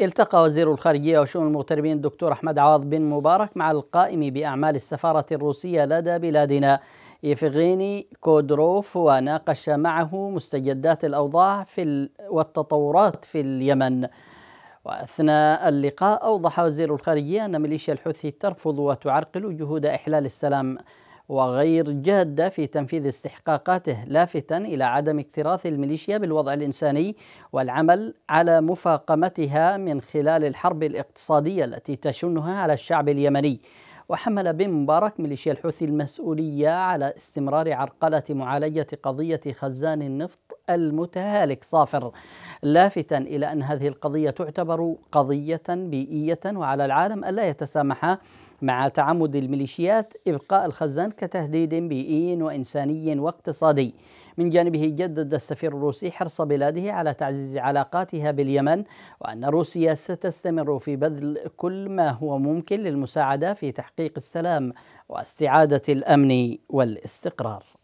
التقى وزير الخارجية وشؤون المغتربين الدكتور أحمد عوض بن مبارك مع القائم بأعمال السفارة الروسية لدى بلادنا يفغيني كودروف وناقش معه مستجدات الأوضاع في ال... والتطورات في اليمن وأثناء اللقاء أوضح وزير الخارجية أن ميليشيا الحوثي ترفض وتعرقل جهود إحلال السلام وغير جادة في تنفيذ استحقاقاته لافتا إلى عدم اكتراث الميليشيا بالوضع الإنساني والعمل على مفاقمتها من خلال الحرب الاقتصادية التي تشنها على الشعب اليمني وحمل بن مبارك ميليشيا الحوثي المسؤولية على استمرار عرقلة معالجة قضية خزان النفط المتهالك صافر لافتا إلى أن هذه القضية تعتبر قضية بيئية وعلى العالم ألا يتسامح مع تعمد الميليشيات إبقاء الخزان كتهديد بيئي وإنساني واقتصادي من جانبه جدد السفير الروسي حرص بلاده على تعزيز علاقاتها باليمن وأن روسيا ستستمر في بذل كل ما هو ممكن للمساعدة في تحقيق السلام واستعادة الأمن والاستقرار